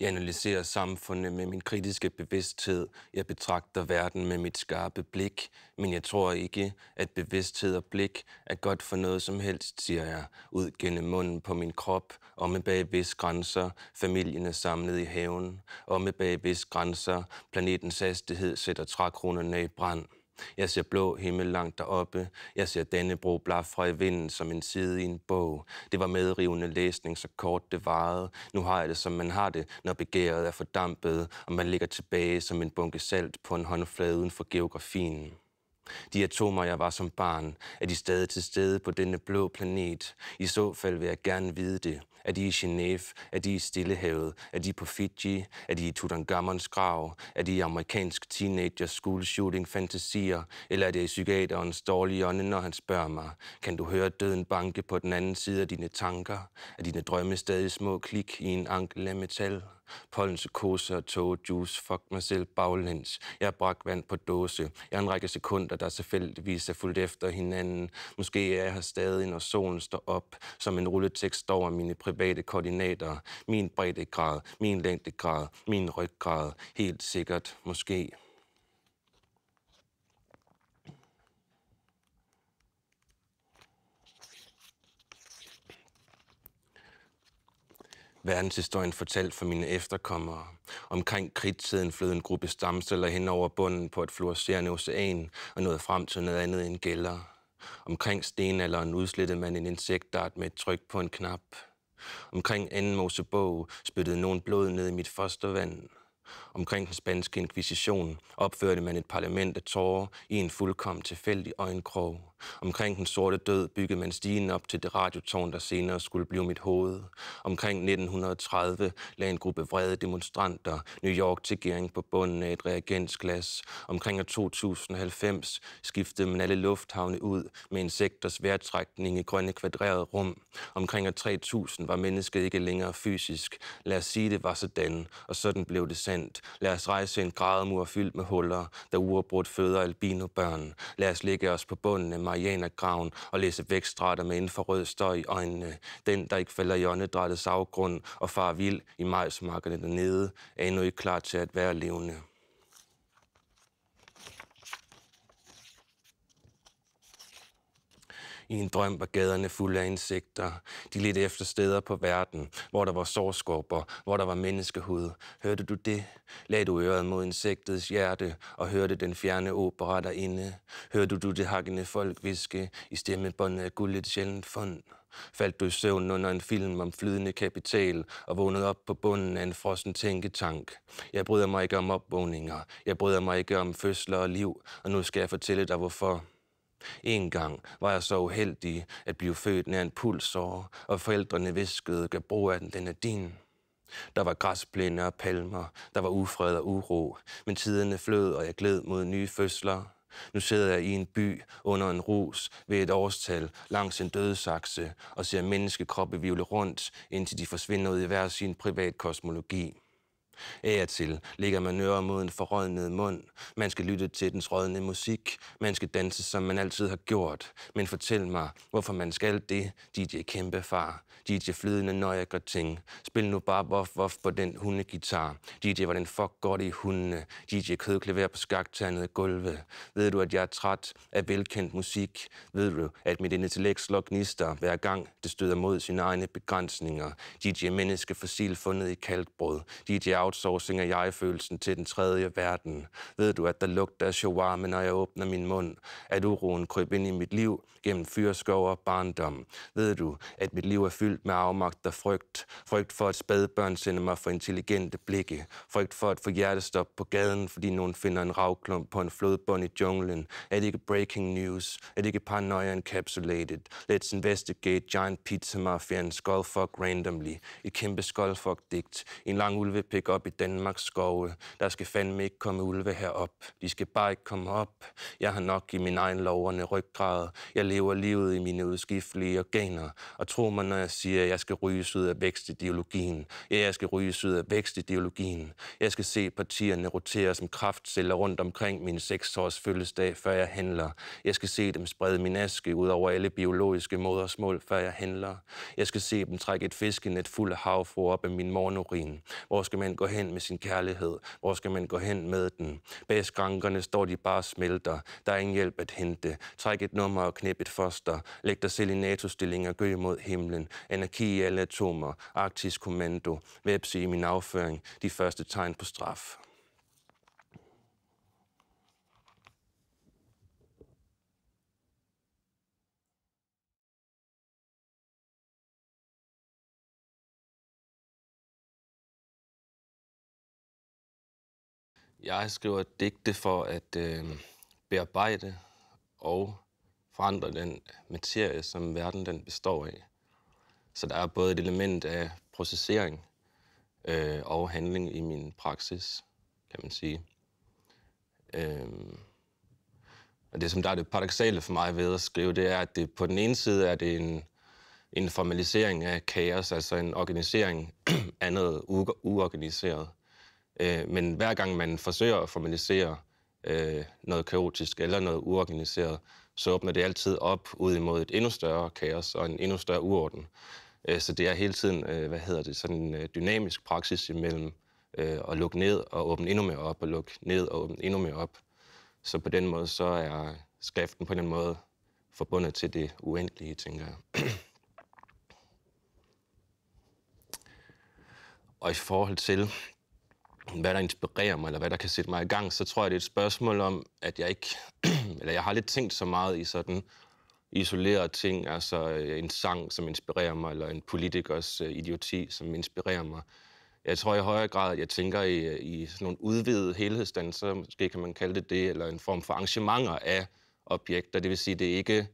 Jeg analyserer samfundet med min kritiske bevidsthed. Jeg betragter verden med mit skarpe blik. Men jeg tror ikke, at bevidsthed og blik er godt for noget som helst, siger jeg. Ud gennem munden på min krop, og med bag vis grænser. Familien er samlet i haven, og med bag vis grænser. Planetens hastighed sætter trækronerne i brand. Jeg ser blå himmel langt deroppe. Jeg ser Dannebro blafre i vinden som en side i en bog. Det var medrivende læsning, så kort det varede. Nu har jeg det, som man har det, når begæret er fordampet, og man ligger tilbage som en bunke salt på en håndflade uden for geografien. De atomer, jeg var som barn, er de stadig til stede på denne blå planet? I så fald vil jeg gerne vide det. Er de i Genève? Er de i Stillehavet? Er de på Fiji? Er de i Tutankhamons grav? Er de i amerikansk teenager school shooting fantasier? Eller er det i psykiaterens dårlige ånde, når han spørger mig? Kan du høre døden banke på den anden side af dine tanker? Er dine drømme stadig små klik i en ankel af metal? psykose og juice, Fuck mig selv baglæns. Jeg brak vand på dåse. Jeg har en række sekunder, der selvfølgeligvis er fuldt efter hinanden. Måske er jeg her stadig, når solen står op, som en rulletekst over mine private koordinater. Min breddegrad, min længdegrad, min ryggrad. Helt sikkert, måske. verdenshistorien fortalt for mine efterkommere. Omkring kridtiden flød en gruppe stamceller hen over bunden på et fluorescerende ocean og nåede frem til noget andet end gælder. Omkring stenalderen udslettede man en insektart med et tryk på en knap. Omkring anden Mosebog spyttede nogen blod ned i mit fostervand omkring den spanske inkvisition opførte man et parlament af tårer i en fuldkommen tilfældig øjenkrog. Omkring den sorte død byggede man stigen op til det radiotårn, der senere skulle blive mit hoved. Omkring 1930 lagde en gruppe vrede demonstranter New York til gæring på bunden af et reagensglas. Omkring 2090 skiftede man alle lufthavne ud med insekters vejrtrækning i grønne kvadrerede rum. Omkring 3000 var mennesket ikke længere fysisk. Lad os sige, det var sådan, og sådan blev det sandt elefant. Lad os rejse en grædemur fyldt med huller, der uafbrudt føder albinobørn. Lad os ligge os på bunden af Marianagraven og læse vækstrater med infrarød støj i øjnene. Den, der ikke falder i åndedrættets afgrund og far vild i majsmarkerne dernede, er endnu ikke klar til at være levende. I en drøm var gaderne fulde af insekter. De lidt efter steder på verden, hvor der var sårskorper, hvor der var menneskehud. Hørte du det? Lagde du øret mod insektets hjerte og hørte den fjerne opera derinde? Hørte du det hakkende folk viske i stemmebåndet af guldet sjældent fund? Faldt du i søvn under en film om flydende kapital og vågnede op på bunden af en frossen tænketank. Jeg bryder mig ikke om opvågninger. Jeg bryder mig ikke om fødsler og liv, og nu skal jeg fortælle dig hvorfor. En gang var jeg så uheldig at blive født nær en pulsår, og forældrene viskede, gør brug af den, den er din. Der var græsplænde og palmer, der var ufred og uro, men tiderne flød, og jeg gled mod nye fødsler. Nu sidder jeg i en by under en rus ved et årstal langs en dødsakse og ser menneskekroppe vivle rundt, indtil de forsvinder ud i hver sin privat kosmologi. Af til ligger man øre mod en forrådnet mund. Man skal lytte til dens rådne musik. Man skal danse, som man altid har gjort. Men fortæl mig, hvorfor man skal det, DJ Kæmpe far. DJ Flydende Nøje ting. Spil nu bare voff voff på den hundegitar. DJ, hvordan fuck går det i hundene? DJ kødklever på skagtandet gulve. Ved du, at jeg er træt af velkendt musik? Ved du, at mit intellekt slår gnister hver gang det støder mod sine egne begrænsninger? DJ Menneske Fossil fundet i kalkbrød. DJ outsourcing af jeg-følelsen til den tredje verden. Ved du, at der lugter af shawarma, når jeg åbner min mund? At uroen kryb ind i mit liv gennem fyrskov og barndom? Ved du, at mit liv er fyldt med afmagt og frygt? Frygt for, at spædbørn sender mig for intelligente blikke. Frygt for at få hjertestop på gaden, fordi nogen finder en ravklump på en flodbånd i junglen. Er det ikke breaking news? Er det ikke paranoia encapsulated? Let's investigate giant pizza mafia and skullfuck randomly. Et kæmpe skullfuck digt. En lang ulvepik op op i Danmarks skove. Der skal fandme ikke komme ulve herop. De skal bare ikke komme op. Jeg har nok i min egen loverne ryggrad. Jeg lever livet i mine udskiftelige organer. Og tro mig, når jeg siger, at jeg skal ryge ud af ideologien. Ja, jeg skal ryge ud af ideologien. Jeg skal se partierne rotere som kraftceller rundt omkring min seksårs fødselsdag, før jeg handler. Jeg skal se dem sprede min aske ud over alle biologiske modersmål, før jeg handler. Jeg skal se dem trække et fiskenet fuld af havfru op af min morgenurin. Hvor skal man gå hen med sin kærlighed? Hvor skal man gå hen med den? Bag skrankerne står de bare smelter. Der er ingen hjælp at hente. Træk et nummer og knep et foster. Læg dig selv i NATO-stilling og gø mod himlen. Anarki i alle atomer. Arktisk kommando. Vepsi i min afføring. De første tegn på straf. Jeg skriver digte for at øh, bearbejde og forandre den materie, som verden den består af. Så der er både et element af processering øh, og handling i min praksis, kan man sige. Øh, og det, som der er det paradoxale for mig ved at skrive, det er, at det på den ene side er det en, en formalisering af kaos, altså en organisering af noget uorganiseret. Øh, men hver gang man forsøger at formalisere øh, noget kaotisk eller noget uorganiseret, så åbner det altid op ud imod et endnu større kaos og en endnu større uorden. Øh, så det er hele tiden, øh, hvad hedder det, sådan en øh, dynamisk praksis imellem øh, at lukke ned og åbne endnu mere op, og lukke ned og åbne endnu mere op. Så på den måde, så er skriften på den måde forbundet til det uendelige, tænker jeg. og i forhold til, hvad der inspirerer mig, eller hvad der kan sætte mig i gang, så tror jeg, det er et spørgsmål om, at jeg ikke, eller jeg har lidt tænkt så meget i sådan isolerede ting, altså øh, en sang, som inspirerer mig, eller en politikers øh, idioti, som inspirerer mig. Jeg tror i højere grad, at jeg tænker i, øh, i sådan nogle udvidede helhedsdanser, måske kan man kalde det det, eller en form for arrangementer af objekter. Det vil sige, det er ikke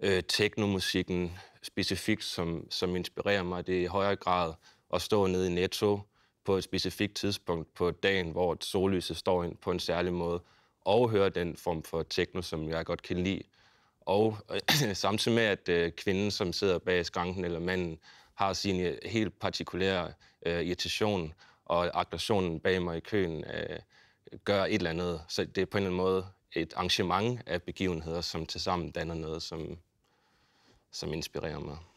øh, teknomusikken specifikt, som, som inspirerer mig. Det er i højere grad at stå nede i Netto, på et specifikt tidspunkt på dagen, hvor sollyset står ind på en særlig måde, og høre den form for techno, som jeg godt kan lide. Og samtidig med, at øh, kvinden, som sidder bag skranken, eller manden, har sin øh, helt partikulære øh, irritation, og aggressionen bag mig i køen øh, gør et eller andet. Så det er på en eller anden måde et arrangement af begivenheder, som tilsammen danner noget, som, som inspirerer mig.